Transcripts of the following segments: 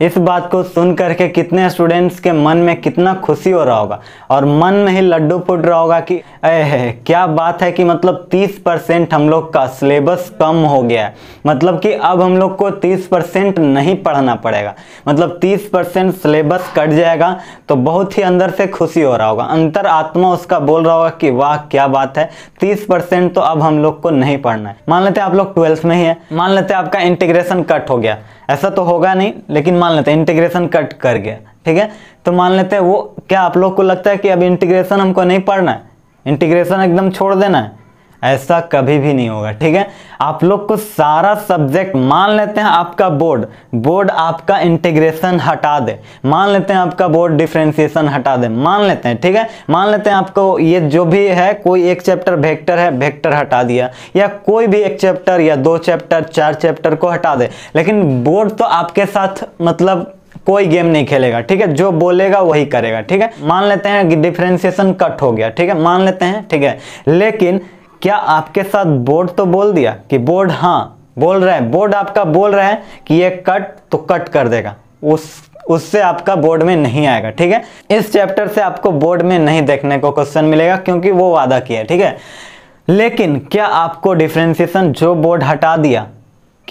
इस बात को सुन करके कितने स्टूडेंट्स के मन में कितना खुशी हो रहा होगा और मन में ही लड्डू फुट रहा होगा कि अः क्या बात है कि मतलब 30 परसेंट हम लोग का सिलेबस कम हो गया है मतलब कि अब हम लोग को 30 परसेंट नहीं पढ़ना पड़ेगा मतलब 30 परसेंट सिलेबस कट जाएगा तो बहुत ही अंदर से खुशी हो रहा होगा अंतर आत्मा उसका बोल रहा होगा कि वाह क्या बात है तीस तो अब हम लोग को नहीं पढ़ना है मान लेते आप लोग ट्वेल्थ में ही है मान लेते आपका इंटीग्रेशन कट हो गया ऐसा तो होगा नहीं लेकिन मान लेते हैं इंटीग्रेशन कट कर गया ठीक है तो मान लेते हैं वो क्या आप लोग को लगता है कि अब इंटीग्रेशन हमको नहीं पढ़ना है इंटीग्रेशन एकदम छोड़ देना है ऐसा कभी भी नहीं होगा ठीक है आप लोग को सारा सब्जेक्ट मान लेते हैं आपका बोर्ड बोर्ड आपका इंटीग्रेशन हटा दे मान लेते हैं आपका बोर्ड डिफ्रेंसिएशन हटा दे मान लेते हैं ठीक है मान लेते हैं आपको ये जो भी है कोई एक चैप्टर वेक्टर है वेक्टर हटा दिया या कोई भी एक चैप्टर या दो चैप्टर चार चैप्टर को हटा दे लेकिन बोर्ड तो आपके साथ मतलब कोई गेम नहीं खेलेगा ठीक है जो बोलेगा वही करेगा ठीक है मान लेते हैं कि डिफ्रेंसिएशन कट हो गया ठीक है मान लेते हैं ठीक है लेकिन क्या आपके साथ बोर्ड तो बोल दिया कि बोर्ड हाँ बोल रहे हैं बोर्ड आपका बोल रहे हैं कि ये कट तो कट कर देगा उस उससे आपका बोर्ड में नहीं आएगा ठीक है इस चैप्टर से आपको बोर्ड में नहीं देखने को क्वेश्चन मिलेगा क्योंकि वो वादा किया है ठीक है लेकिन क्या आपको डिफ्रेंसिएशन जो बोर्ड हटा दिया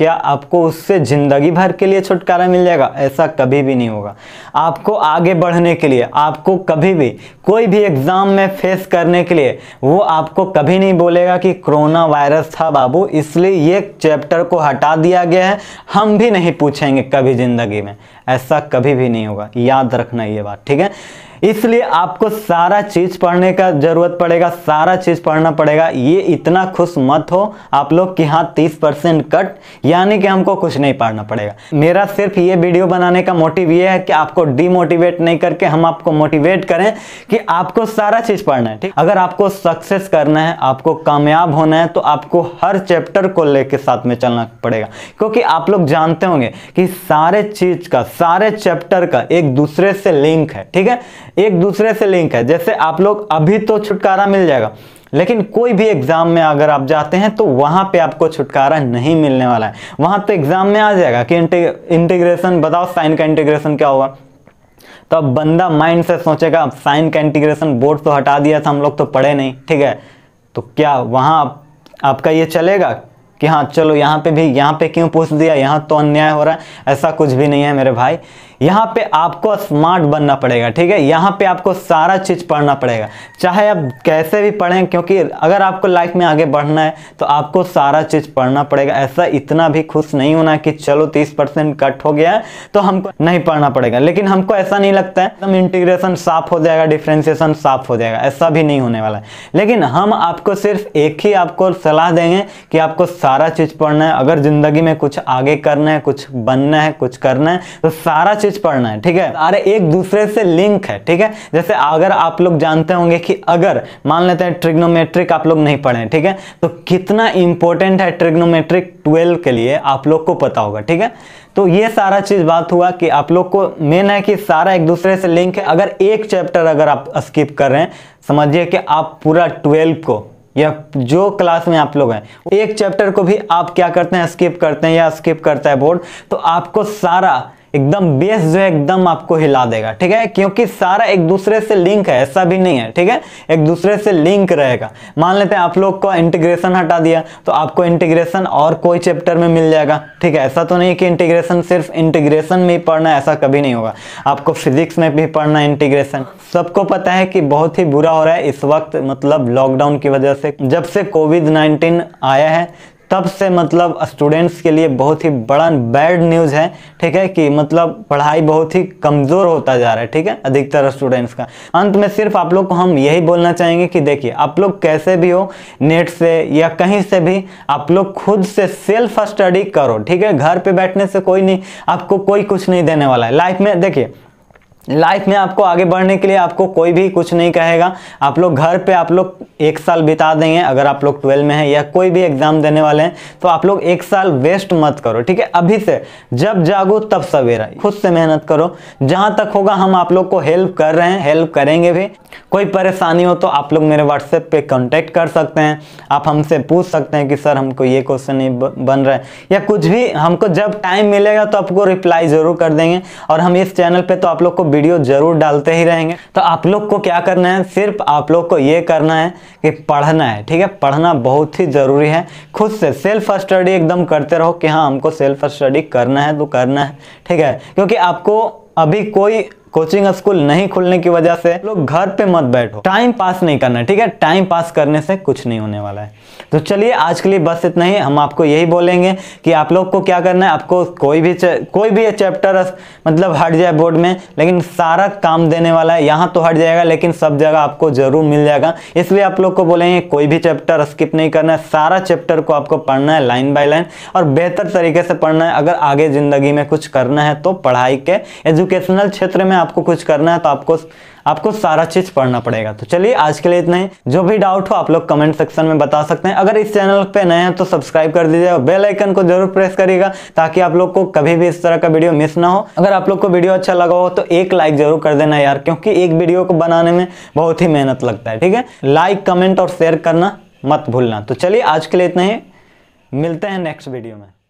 क्या आपको उससे ज़िंदगी भर के लिए छुटकारा मिल जाएगा ऐसा कभी भी नहीं होगा आपको आगे बढ़ने के लिए आपको कभी भी कोई भी एग्ज़ाम में फेस करने के लिए वो आपको कभी नहीं बोलेगा कि कोरोना वायरस था बाबू इसलिए ये चैप्टर को हटा दिया गया है हम भी नहीं पूछेंगे कभी ज़िंदगी में ऐसा कभी भी नहीं होगा याद रखना ये बात ठीक है इसलिए आपको सारा चीज पढ़ने का जरूरत पड़ेगा सारा चीज पढ़ना पड़ेगा ये इतना खुश मत हो आप लोग कि हाँ तीस परसेंट कट यानी कि हमको कुछ नहीं पढ़ना पड़ेगा मेरा सिर्फ ये वीडियो बनाने का मोटिव ये है कि आपको डिमोटिवेट नहीं करके हम आपको मोटिवेट करें कि आपको सारा चीज पढ़ना है ठीक अगर आपको सक्सेस करना है आपको कामयाब होना है तो आपको हर चैप्टर को लेकर साथ में चलना पड़ेगा क्योंकि आप लोग जानते होंगे कि सारे चीज का सारे चैप्टर का एक दूसरे से लिंक है ठीक है एक दूसरे से लिंक है जैसे आप लोग अभी तो छुटकारा मिल जाएगा लेकिन कोई भी एग्ज़ाम में अगर आप जाते हैं तो वहां पे आपको छुटकारा नहीं मिलने वाला है वहां तो एग्ज़ाम में आ जाएगा कि इंटीग्रेशन बताओ साइन का इंटीग्रेशन क्या होगा तो अब बंदा माइंड से सोचेगा अब साइन का इंटीग्रेशन बोर्ड तो हटा दिया था हम लोग तो पढ़े नहीं ठीक है तो क्या वहाँ आपका ये चलेगा कि हाँ चलो यहाँ पे भी यहाँ पे क्यों पूछ दिया यहाँ तो अन्याय हो रहा है ऐसा कुछ भी नहीं है मेरे भाई यहाँ पे आपको स्मार्ट बनना पड़ेगा ठीक है यहाँ पे आपको सारा चीज़ पढ़ना पड़ेगा चाहे आप कैसे भी पढ़ें क्योंकि अगर आपको लाइफ में आगे बढ़ना है तो आपको सारा चीज़ पढ़ना पड़ेगा ऐसा इतना भी खुश नहीं होना कि चलो तीस परसेंट कट हो गया है तो हमको नहीं पढ़ना पड़ेगा लेकिन हमको ऐसा नहीं लगता है एकदम इंटीग्रेशन साफ हो जाएगा डिफ्रेंसिएशन साफ हो जाएगा ऐसा भी नहीं होने वाला है लेकिन हम आपको सिर्फ एक ही आपको सलाह देंगे कि आपको सारा चीज़ पढ़ना है अगर ज़िंदगी में कुछ आगे करना है कुछ बनना है कुछ करना है तो सारा चीज़ पढ़ना है ठीक है अरे एक दूसरे से लिंक है ठीक है जैसे अगर आप लोग जानते होंगे कि अगर मान लेते हैं ट्रिग्नोमेट्रिक आप लोग नहीं पढ़े ठीक है तो कितना इंपॉर्टेंट है ट्रिग्नोमेट्रिक ट्वेल्व के लिए आप लोग को पता होगा ठीक है तो ये सारा चीज़ बात हुआ कि आप लोग को मेन है कि सारा एक दूसरे से लिंक है अगर एक चैप्टर अगर आप स्किप कर रहे हैं समझिए कि आप पूरा ट्वेल्व को या जो क्लास में आप लोग हैं एक चैप्टर को भी आप क्या करते हैं स्किप करते हैं या स्किप करता है बोर्ड तो आपको सारा एकदम बेस जो है एकदम आपको हिला देगा ठीक है क्योंकि सारा एक दूसरे से लिंक है ऐसा भी नहीं है ठीक है एक दूसरे से लिंक रहेगा मान लेते हैं आप लोग को इंटीग्रेशन हटा दिया तो आपको इंटीग्रेशन और कोई चैप्टर में मिल जाएगा ठीक है ऐसा तो नहीं कि इंटीग्रेशन सिर्फ इंटीग्रेशन में ही पढ़ना ऐसा कभी नहीं होगा आपको फिजिक्स में भी पढ़ना इंटीग्रेशन सबको पता है कि बहुत ही बुरा हो रहा है इस वक्त मतलब लॉकडाउन की वजह से जब से कोविड नाइन्टीन आया है तब से मतलब स्टूडेंट्स के लिए बहुत ही बड़ा बैड न्यूज़ है ठीक है कि मतलब पढ़ाई बहुत ही कमज़ोर होता जा रहा है ठीक है अधिकतर स्टूडेंट्स का अंत में सिर्फ आप लोग को हम यही बोलना चाहेंगे कि देखिए आप लोग कैसे भी हो नेट से या कहीं से भी आप लोग खुद से सेल्फ स्टडी करो ठीक है घर पर बैठने से कोई नहीं आपको कोई कुछ नहीं देने वाला है लाइफ में देखिए लाइफ में आपको आगे बढ़ने के लिए आपको कोई भी कुछ नहीं कहेगा आप लोग घर पे आप लोग एक साल बिता देंगे अगर आप लोग ट्वेल्व में हैं या कोई भी एग्ज़ाम देने वाले हैं तो आप लोग एक साल वेस्ट मत करो ठीक है अभी से जब जागो तब सवेरा खुद से मेहनत करो जहाँ तक होगा हम आप लोग को हेल्प कर रहे हैं हेल्प करेंगे भी कोई परेशानी हो तो आप लोग मेरे व्हाट्सएप पे कांटेक्ट कर सकते हैं आप हमसे पूछ सकते हैं कि सर हमको ये क्वेश्चन नहीं बन रहा है या कुछ भी हमको जब टाइम मिलेगा तो आपको रिप्लाई ज़रूर कर देंगे और हम इस चैनल पे तो आप लोग को वीडियो ज़रूर डालते ही रहेंगे तो आप लोग को क्या करना है सिर्फ आप लोग को ये करना है कि पढ़ना है ठीक है पढ़ना बहुत ही ज़रूरी है खुद से सेल्फ स्टडी एकदम करते रहो कि हाँ हमको सेल्फ स्टडी करना है तो करना है ठीक है क्योंकि आपको अभी कोई कोचिंग स्कूल नहीं खुलने की वजह से लोग घर पे मत बैठो टाइम पास नहीं करना ठीक है टाइम पास करने से कुछ नहीं होने वाला है तो चलिए आज के लिए बस इतना ही हम आपको यही बोलेंगे कि आप लोग को क्या करना है आपको कोई भी कोई भी चैप्टर मतलब हट जाए बोर्ड में लेकिन सारा काम देने वाला है यहाँ तो हट जाएगा लेकिन सब जगह आपको जरूर मिल जाएगा इसलिए आप लोग को बोलेंगे कोई भी चैप्टर स्किप नहीं करना है सारा चैप्टर को आपको पढ़ना है लाइन बाय लाइन और बेहतर तरीके से पढ़ना है अगर आगे ज़िंदगी में कुछ करना है तो पढ़ाई के एजुकेशनल क्षेत्र में आपको कुछ करना है तो आपको आपको सारा चीज पढ़ना पड़ेगा तो चलिए आज के लिए इतना ही जो भी डाउट हो आप लोग कमेंट सेक्शन में बता सकते हैं अगर इस चैनल पे नए हैं तो सब्सक्राइब कर दीजिए और बेल आइकन को जरूर प्रेस करिएगा ताकि आप लोग को कभी भी इस तरह का वीडियो मिस ना हो अगर आप लोग को वीडियो अच्छा लगा हो तो एक लाइक जरूर कर देना यार क्योंकि एक वीडियो को बनाने में बहुत ही मेहनत लगता है ठीक है लाइक कमेंट और शेयर करना मत भूलना तो चलिए आज के लिए इतना ही मिलते हैं नेक्स्ट वीडियो में